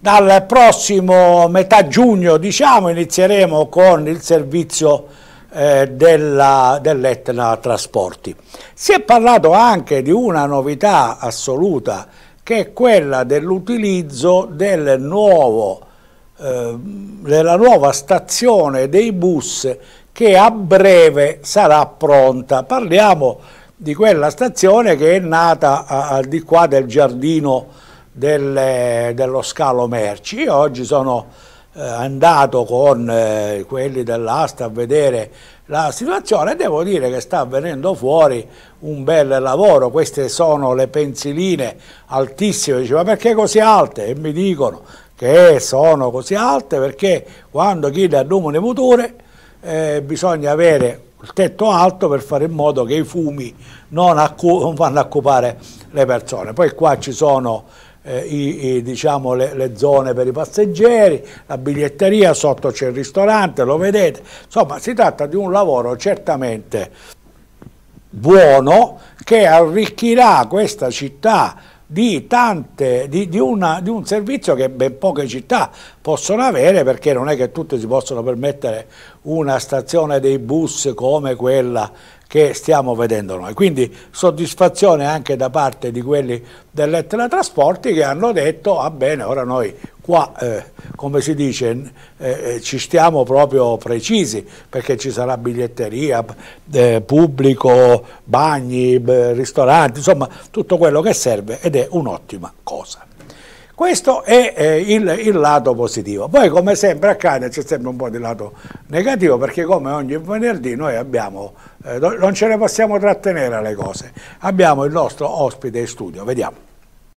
Dal prossimo metà giugno diciamo, inizieremo con il servizio eh, dell'Etna dell Trasporti. Si è parlato anche di una novità assoluta che è quella dell'utilizzo del eh, della nuova stazione dei bus che a breve sarà pronta. Parliamo di quella stazione che è nata al di qua del giardino del, dello scalo merci. Io oggi sono eh, andato con eh, quelli dell'asta a vedere la situazione e devo dire che sta venendo fuori un bel lavoro. Queste sono le pensiline altissime, diceva perché così alte? E mi dicono che sono così alte perché quando chi dà numero motore eh, bisogna avere il tetto alto per fare in modo che i fumi non, non vanno a occupare le persone. Poi qua ci sono eh, i, i, diciamo, le, le, zone per i passeggeri, la biglietteria, sotto c'è il ristorante, lo vedete. Insomma, si tratta di un lavoro certamente buono che arricchirà questa città di, tante, di, di, una, di un servizio che ben poche città possono avere perché non è che tutte si possono permettere una stazione dei bus come quella che stiamo vedendo noi. Quindi soddisfazione anche da parte di quelli dell'Etna Trasporti che hanno detto, ah bene, ora noi qua, eh, come si dice, eh, eh, ci stiamo proprio precisi, perché ci sarà biglietteria, eh, pubblico, bagni, ristoranti, insomma tutto quello che serve ed è un'ottima cosa. Questo è eh, il, il, lato positivo. Poi come sempre accade c'è sempre un po' di lato negativo perché come ogni venerdì noi abbiamo, eh, non ce ne possiamo trattenere alle cose. Abbiamo il nostro ospite in studio, vediamo.